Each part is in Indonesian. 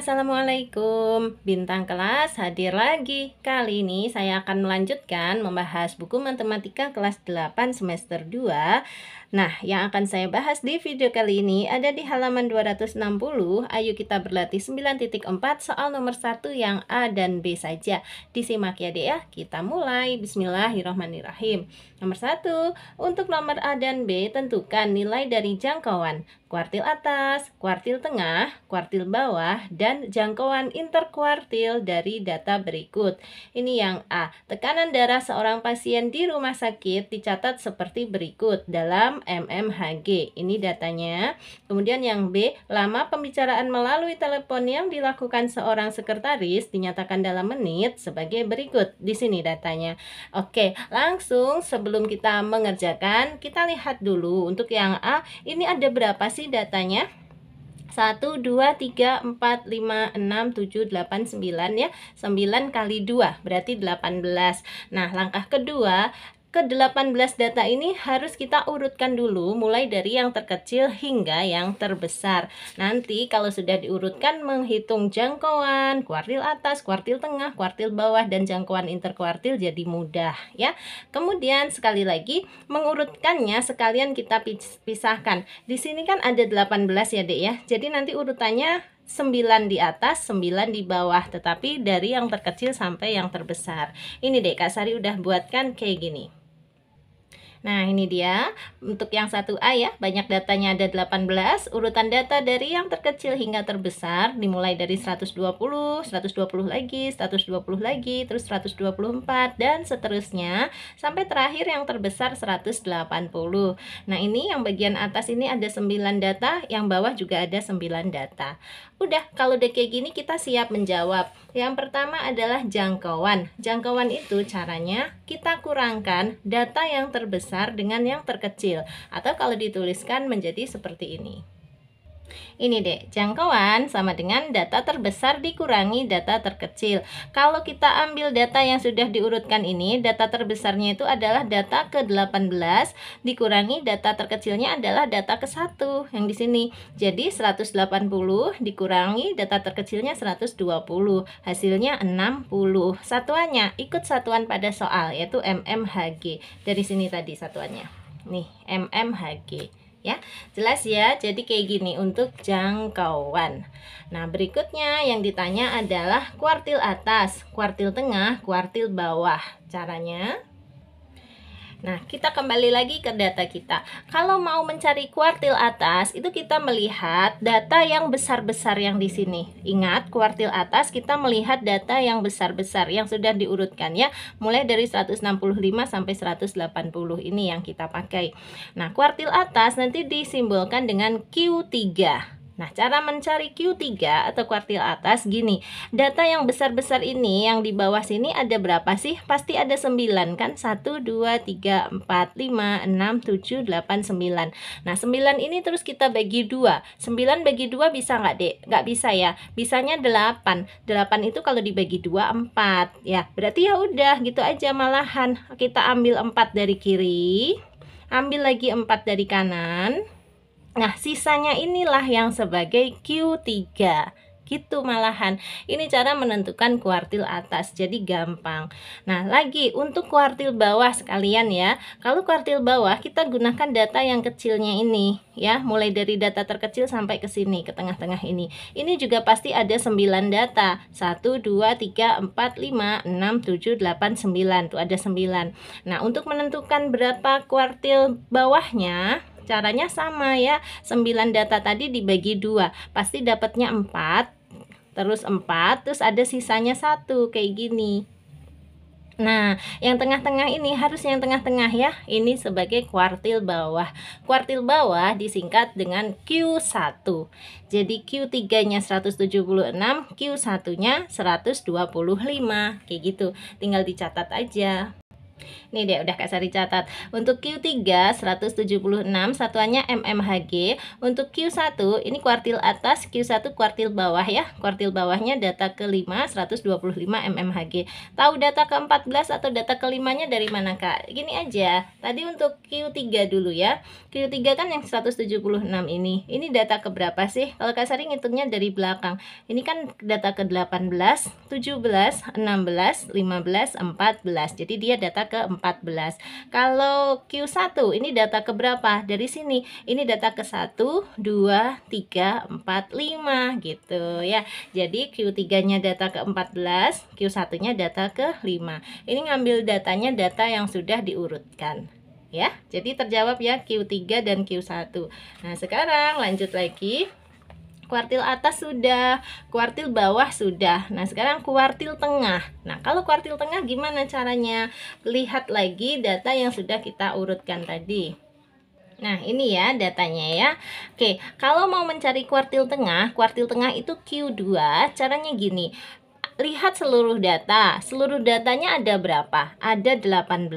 Assalamualaikum Bintang kelas hadir lagi Kali ini saya akan melanjutkan membahas buku matematika kelas 8 semester 2 Nah, yang akan saya bahas di video kali ini ada di halaman 260, ayo kita berlatih 9.4 soal nomor 1 yang A dan B saja. Disimak ya deh ya, kita mulai. Bismillahirrohmanirrohim. Nomor 1, untuk nomor A dan B tentukan nilai dari jangkauan kuartil atas, kuartil tengah, kuartil bawah, dan jangkauan interkuartil dari data berikut. Ini yang A. Tekanan darah seorang pasien di rumah sakit dicatat seperti berikut dalam MMHG. Ini datanya. Kemudian yang B, lama pembicaraan melalui telepon yang dilakukan seorang sekretaris dinyatakan dalam menit sebagai berikut. Di sini datanya. Oke, langsung sebelum kita mengerjakan, kita lihat dulu untuk yang A, ini ada berapa sih datanya? 1, 2, 3, 4, 5, 6, 7, 8, 9 ya 9 kali 2 berarti 18 Nah langkah kedua ke-18 data ini harus kita urutkan dulu mulai dari yang terkecil hingga yang terbesar. Nanti kalau sudah diurutkan menghitung jangkauan, kuartil atas, kuartil tengah, kuartil bawah dan jangkauan interkuartil jadi mudah ya. Kemudian sekali lagi mengurutkannya sekalian kita pisahkan. Di sini kan ada 18 ya Dek ya. Jadi nanti urutannya 9 di atas, 9 di bawah, tetapi dari yang terkecil sampai yang terbesar. Ini deh, Kak Sari udah buatkan kayak gini. Nah, ini dia untuk yang 1A ya, banyak datanya ada 18. Urutan data dari yang terkecil hingga terbesar dimulai dari 120, 120 lagi, 120 lagi, terus 124 dan seterusnya sampai terakhir yang terbesar 180. Nah, ini yang bagian atas ini ada 9 data, yang bawah juga ada 9 data. Udah, kalau udah kayak gini kita siap menjawab. Yang pertama adalah jangkauan. Jangkauan itu caranya kita kurangkan data yang terbesar besar dengan yang terkecil atau kalau dituliskan menjadi seperti ini. Ini deh, jangkauan sama dengan data terbesar dikurangi data terkecil. Kalau kita ambil data yang sudah diurutkan ini, data terbesarnya itu adalah data ke-18 dikurangi data terkecilnya adalah data ke-1 yang di sini. Jadi 180 dikurangi data terkecilnya 120, hasilnya 60. Satuannya ikut satuan pada soal yaitu MMHG. Dari sini tadi satuannya. Nih, MMHG ya jelas ya jadi kayak gini untuk jangkauan nah berikutnya yang ditanya adalah kuartil atas kuartil tengah kuartil bawah caranya Nah, kita kembali lagi ke data kita. Kalau mau mencari kuartil atas, itu kita melihat data yang besar-besar yang di sini. Ingat, kuartil atas kita melihat data yang besar-besar yang sudah diurutkan ya, mulai dari 165 sampai 180 ini yang kita pakai. Nah, kuartil atas nanti disimbolkan dengan Q3. Nah, cara mencari Q3 atau kuartil atas gini. Data yang besar-besar ini yang di bawah sini ada berapa sih? Pasti ada 9 kan? 1 2 3 4 5 6 7 8 9. Nah, 9 ini terus kita bagi 2. 9 bagi 2 bisa nggak, Dek? Nggak bisa ya. Bisanya 8. 8 itu kalau dibagi 2 4 ya. Berarti ya udah gitu aja malahan kita ambil 4 dari kiri, ambil lagi 4 dari kanan. Nah, sisanya inilah yang sebagai Q3 gitu malahan. Ini cara menentukan kuartil atas, jadi gampang. Nah, lagi untuk kuartil bawah sekalian ya. Kalau kuartil bawah kita gunakan data yang kecilnya ini ya, mulai dari data terkecil sampai ke sini, ke tengah-tengah ini. Ini juga pasti ada 9 data. 1 2 3 4 5 6 7 8 9. Tuh ada 9. Nah, untuk menentukan berapa kuartil bawahnya caranya sama ya 9 data tadi dibagi dua pasti dapatnya 4 terus 4 terus ada sisanya satu kayak gini Nah, yang tengah-tengah ini harus yang tengah-tengah ya. Ini sebagai kuartil bawah. Kuartil bawah disingkat dengan Q1. Jadi Q3-nya 176, Q1-nya 125. Kayak gitu. Tinggal dicatat aja. Nih deh udah Kak Sari catat. Untuk Q3 176 satuannya mmHg. Untuk Q1 ini kuartil atas, Q1 kuartil bawah ya. Kuartil bawahnya data kelima 125 mmHg. Tahu data ke-14 atau data kelimanya dari mana Kak? Gini aja. Tadi untuk Q3 dulu ya. Q3 kan yang 176 ini. Ini data ke berapa sih? Kalau Kak Sari ngitungnya dari belakang. Ini kan data ke-18, 17, 16, 15, 14. Jadi dia data ke-14. Kalau Q1 ini data ke berapa? Dari sini ini data ke-1, 2, 3, 4, 5 gitu ya. Jadi Q3-nya data ke-14, Q1-nya data ke-5. Ini ngambil datanya data yang sudah diurutkan ya. Jadi terjawab ya Q3 dan Q1. Nah, sekarang lanjut lagi kuartil atas sudah, kuartil bawah sudah. Nah, sekarang kuartil tengah. Nah, kalau kuartil tengah gimana caranya? Lihat lagi data yang sudah kita urutkan tadi. Nah, ini ya datanya ya. Oke, kalau mau mencari kuartil tengah, kuartil tengah itu Q2, caranya gini lihat seluruh data. Seluruh datanya ada berapa? Ada 18.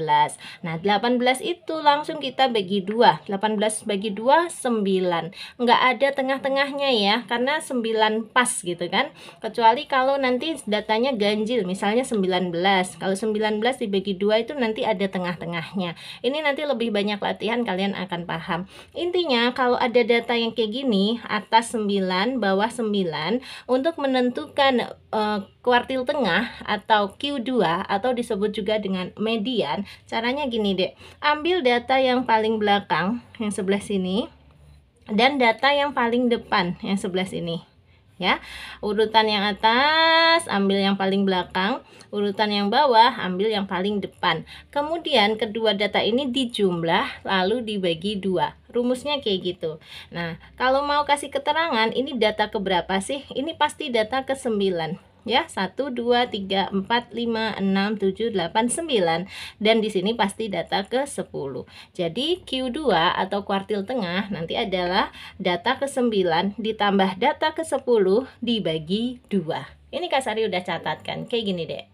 Nah, 18 itu langsung kita bagi 2. 18 bagi 2 9. Enggak ada tengah-tengahnya ya, karena 9 pas gitu kan. Kecuali kalau nanti datanya ganjil, misalnya 19. Kalau 19 dibagi 2 itu nanti ada tengah-tengahnya. Ini nanti lebih banyak latihan kalian akan paham. Intinya kalau ada data yang kayak gini, atas 9, bawah 9 untuk menentukan uh, kuartil tengah atau Q2 atau disebut juga dengan median, caranya gini dek. Ambil data yang paling belakang yang sebelah sini dan data yang paling depan yang sebelah sini ya. Urutan yang atas ambil yang paling belakang, urutan yang bawah ambil yang paling depan. Kemudian kedua data ini dijumlah lalu dibagi dua. Rumusnya kayak gitu. Nah, kalau mau kasih keterangan ini data keberapa sih? Ini pasti data ke-9 ya 1 2 3 4 5 6 7 8 9 dan di sini pasti data ke 10. Jadi Q2 atau kuartil tengah nanti adalah data ke 9 ditambah data ke 10 dibagi 2. Ini Kak Sari udah catatkan kayak gini deh.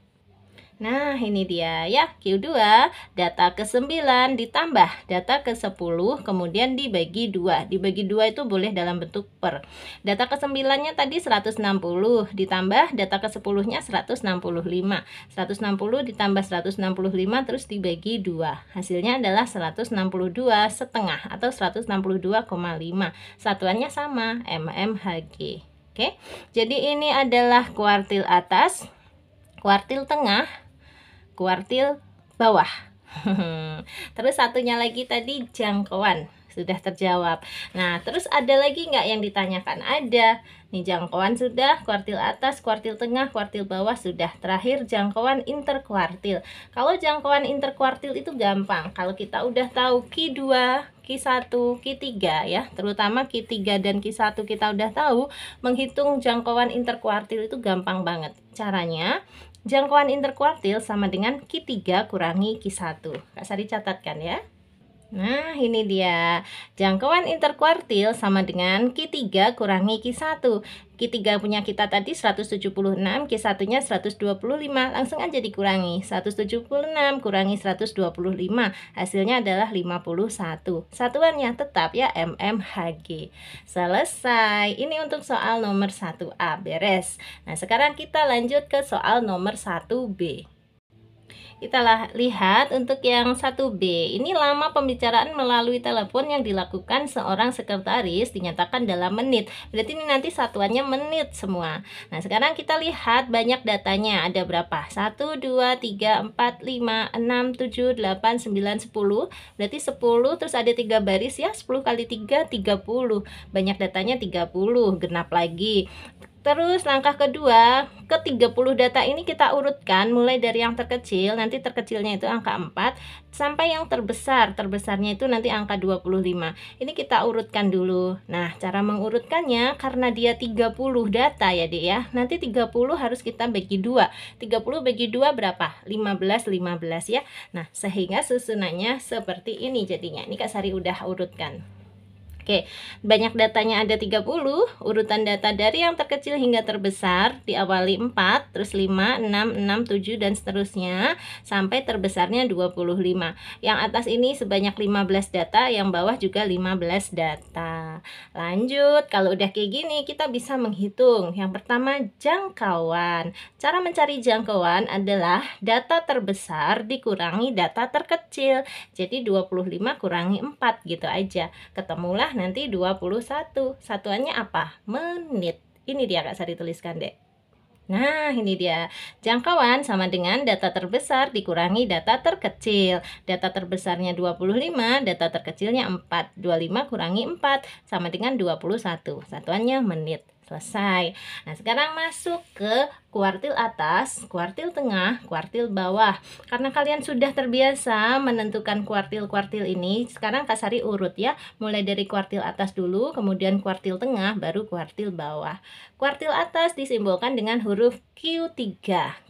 Nah, ini dia ya Q2, data ke-9 ditambah data ke-10 kemudian dibagi 2. Dibagi 2 itu boleh dalam bentuk per. Data ke-9-nya tadi 160 ditambah data ke-10-nya 165. 160 ditambah 165 terus dibagi 2. Hasilnya adalah 162 setengah atau 162,5. Satuannya sama mmHg. Oke. Jadi ini adalah kuartil atas, kuartil tengah, kuartil bawah. Terus satunya lagi tadi jangkauan sudah terjawab. Nah, terus ada lagi nggak yang ditanyakan? Ada. Nih jangkauan sudah, kuartil atas, kuartil tengah, kuartil bawah sudah. Terakhir jangkauan interkuartil. Kalau jangkauan interkuartil itu gampang. Kalau kita udah tahu Q2, Q1, Q3 ya, terutama Q3 dan Q1 kita udah tahu, menghitung jangkauan interkuartil itu gampang banget. Caranya, Jangkauan interkuartil sama dengan Q3 kurangi Q1. Kak Sari catatkan ya. Nah, ini dia. Jangkauan interkuartil sama dengan Q3 kurangi Q1. Q3 punya kita tadi 176, Q1-nya 125. Langsung aja dikurangi. 176 kurangi 125. Hasilnya adalah 51. Satuannya tetap ya MMHG. Selesai. Ini untuk soal nomor 1A. Beres. Nah, sekarang kita lanjut ke soal nomor 1B. Kita lihat untuk yang 1B. Ini lama pembicaraan melalui telepon yang dilakukan seorang sekretaris dinyatakan dalam menit. Berarti ini nanti satuannya menit semua. Nah, sekarang kita lihat banyak datanya. Ada berapa? 1 2 3 4 5 6 7 8 9 10. Berarti 10 terus ada 3 baris ya. 10 kali 3 30. Banyak datanya 30. Genap lagi. Terus langkah kedua, ke 30 data ini kita urutkan mulai dari yang terkecil, nanti terkecilnya itu angka 4 sampai yang terbesar, terbesarnya itu nanti angka 25. Ini kita urutkan dulu. Nah, cara mengurutkannya karena dia 30 data ya, Dek ya. Nanti 30 harus kita bagi 2. 30 bagi 2 berapa? 15 15 ya. Nah, sehingga susunannya seperti ini jadinya. Ini Kak Sari udah urutkan. Oke, banyak datanya ada 30, urutan data dari yang terkecil hingga terbesar diawali 4, terus 5, 6, 6, 7 dan seterusnya sampai terbesarnya 25. Yang atas ini sebanyak 15 data, yang bawah juga 15 data. Lanjut, kalau udah kayak gini kita bisa menghitung. Yang pertama jangkauan. Cara mencari jangkauan adalah data terbesar dikurangi data terkecil. Jadi 25 kurangi 4 gitu aja. Ketemulah nanti 21. Satuannya apa? Menit. Ini dia Kak Sari tuliskan, deh Nah, ini dia. Jangkauan sama dengan data terbesar dikurangi data terkecil. Data terbesarnya 25, data terkecilnya 4. 25 kurangi 4 sama dengan 21. Satuannya menit. Selesai. Nah, sekarang masuk ke kuartil atas, kuartil tengah, kuartil bawah. Karena kalian sudah terbiasa menentukan kuartil-kuartil ini, sekarang Kasari urut ya. Mulai dari kuartil atas dulu, kemudian kuartil tengah, baru kuartil bawah. Kuartil atas disimbolkan dengan huruf Q3.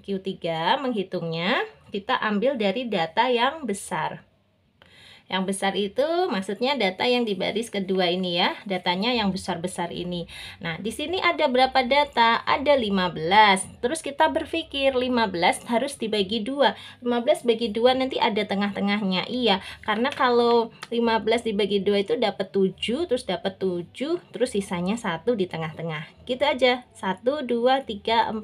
Q3 menghitungnya kita ambil dari data yang besar. Yang besar itu maksudnya data yang di baris kedua ini ya, datanya yang besar-besar ini. Nah, di sini ada berapa data? Ada 15. Terus kita berpikir 15 harus dibagi dua 15 bagi dua nanti ada tengah-tengahnya. Iya, karena kalau 15 dibagi dua itu dapat 7, terus dapat 7, terus sisanya satu di tengah-tengah. Gitu aja. 1 2 3 4 5 6 7.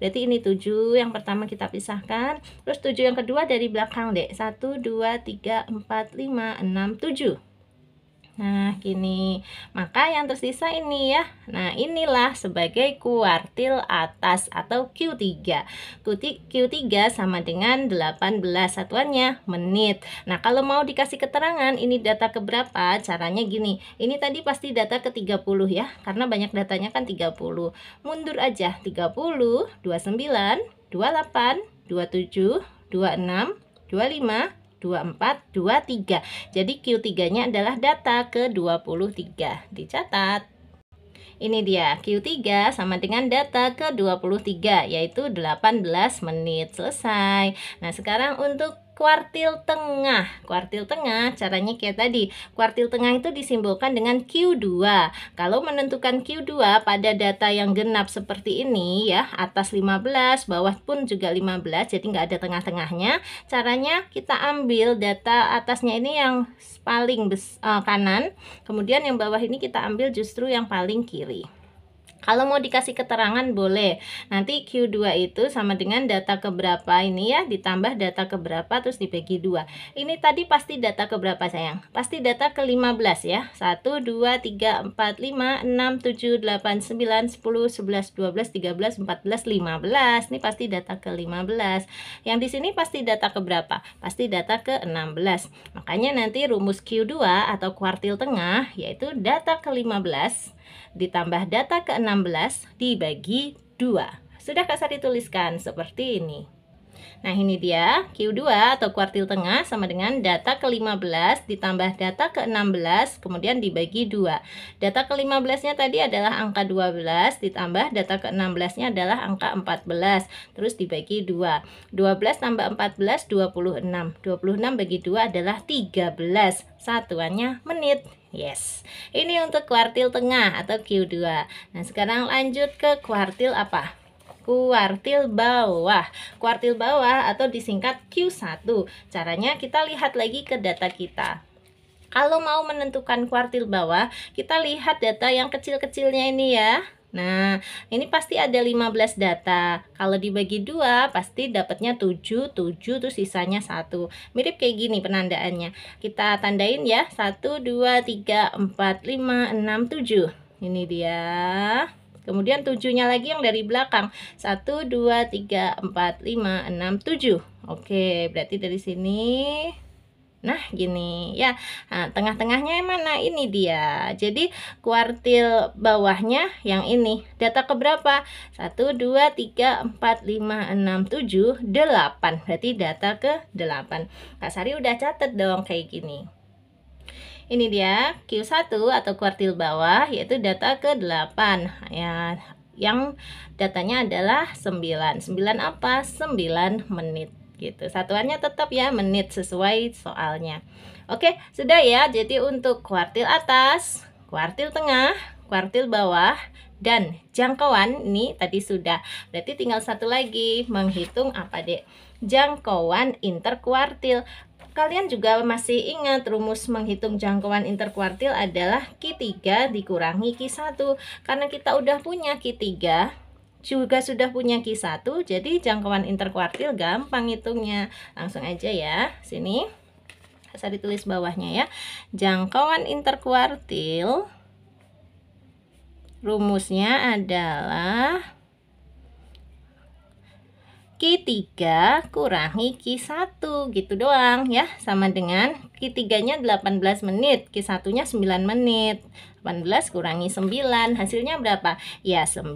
Berarti ini 7 yang pertama kita pisahkan, terus 7 yang kedua dari belakang, Dek. 1 2 3, 4, 5, 6, 7 Nah, gini. Maka yang tersisa ini ya. Nah, inilah sebagai kuartil atas atau Q3. Q3 sama dengan 18 satuannya menit. Nah, kalau mau dikasih keterangan ini data keberapa, caranya gini. Ini tadi pasti data ke-30 ya, karena banyak datanya kan 30. Mundur aja 30, 29, 28, 27, 26, 25, 24, 23. Jadi Q3-nya adalah data ke-23. Dicatat. Ini dia Q3 sama dengan data ke-23 yaitu 18 menit selesai. Nah, sekarang untuk kuartil tengah. Kuartil tengah caranya kayak tadi. Kuartil tengah itu disimbolkan dengan Q2. Kalau menentukan Q2 pada data yang genap seperti ini ya, atas 15, bawah pun juga 15, jadi nggak ada tengah-tengahnya. Caranya kita ambil data atasnya ini yang paling bes uh, kanan, kemudian yang bawah ini kita ambil justru yang paling kiri. Kalau mau dikasih keterangan boleh. Nanti Q2 itu sama dengan data keberapa ini ya ditambah data keberapa terus dibagi dua. Ini tadi pasti data keberapa sayang? Pasti data ke-15 ya. 1 2 3 4 5 6 7 8 9 10 11 12 13 14 15. Ini pasti data ke-15. Yang di sini pasti data keberapa? Pasti data ke-16. Makanya nanti rumus Q2 atau kuartil tengah yaitu data ke-15 ditambah data ke-16 dibagi 2. Sudahkah saya dituliskan seperti ini? Nah ini dia Q2 atau kuartil tengah sama dengan data ke-15 ditambah data ke-16 kemudian dibagi 2 Data ke-15 nya tadi adalah angka 12 ditambah data ke-16 nya adalah angka 14 Terus dibagi 2 12 tambah 14 26 26 bagi 2 adalah 13 Satuannya menit Yes, ini untuk kuartil tengah atau Q2 Nah sekarang lanjut ke kuartil apa? kuartil bawah. Kuartil bawah atau disingkat Q1. Caranya kita lihat lagi ke data kita. Kalau mau menentukan kuartil bawah, kita lihat data yang kecil-kecilnya ini ya. Nah, ini pasti ada 15 data. Kalau dibagi dua pasti dapatnya 7, 7 terus sisanya satu. Mirip kayak gini penandaannya. Kita tandain ya. 1 2 3 4 5 6 7. Ini dia. Kemudian tujuhnya lagi yang dari belakang. satu dua tiga empat lima enam tujuh Oke, berarti dari sini Nah, gini ya. Nah, tengah-tengahnya yang mana? Ini dia. Jadi, kuartil bawahnya yang ini. Data ke berapa? satu dua tiga empat lima enam tujuh delapan Berarti data ke delapan Kak Sari udah catet dong kayak gini. Ini dia Q1 atau kuartil bawah yaitu data ke-8. Ya, yang datanya adalah 9. 9 apa? 9 menit gitu. Satuannya tetap ya menit sesuai soalnya. Oke, sudah ya. Jadi untuk kuartil atas, kuartil tengah, kuartil bawah dan jangkauan ini tadi sudah. Berarti tinggal satu lagi menghitung apa, Dek? Jangkauan interkuartil. Kalian juga masih ingat rumus menghitung jangkauan interkuartil adalah Q3 dikurangi Q1. Karena kita udah punya Q3, juga sudah punya Q1, jadi jangkauan interkuartil gampang hitungnya. Langsung aja ya, sini. Saya ditulis bawahnya ya. Jangkauan interkuartil rumusnya adalah Q3 kurangi Q1 gitu doang ya sama dengan Q3-nya 18 menit, Q1-nya 9 menit. 18 kurangi 9, hasilnya berapa? Ya 9,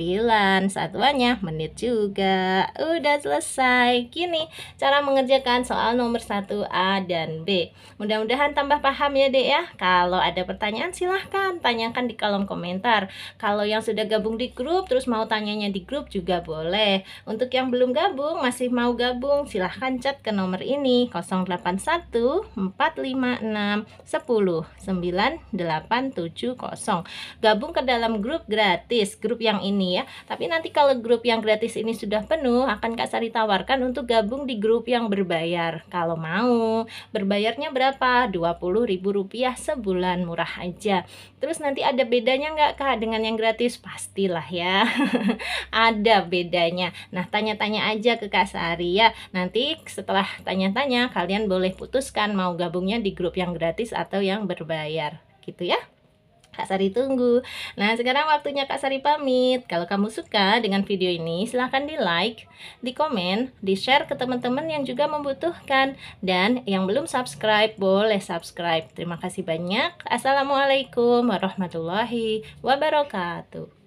satuannya menit juga. Udah selesai. Kini cara mengerjakan soal nomor 1A dan B. Mudah-mudahan tambah paham ya dek ya. Kalau ada pertanyaan silahkan tanyakan di kolom komentar. Kalau yang sudah gabung di grup terus mau tanyanya di grup juga boleh. Untuk yang belum gabung, masih mau gabung, silahkan chat ke nomor ini 081 45 5, 6, 10, 9, 8, 7, 0. Gabung ke dalam grup gratis, grup yang ini ya. Tapi nanti kalau grup yang gratis ini sudah penuh, akan Kak Sari tawarkan untuk gabung di grup yang berbayar. Kalau mau, berbayarnya berapa? Rp20.000 sebulan, murah aja. Terus nanti ada bedanya nggak Kak dengan yang gratis? Pastilah ya. ada bedanya. Nah, tanya-tanya aja ke Kak Sari ya. Nanti setelah tanya-tanya, kalian boleh putuskan mau gabungnya di grup yang gratis atau yang berbayar gitu ya. Kak Sari tunggu. Nah, sekarang waktunya Kak Sari pamit. Kalau kamu suka dengan video ini, silahkan di like, di komen, di share ke teman-teman yang juga membutuhkan. Dan yang belum subscribe, boleh subscribe. Terima kasih banyak. Assalamualaikum warahmatullahi wabarakatuh.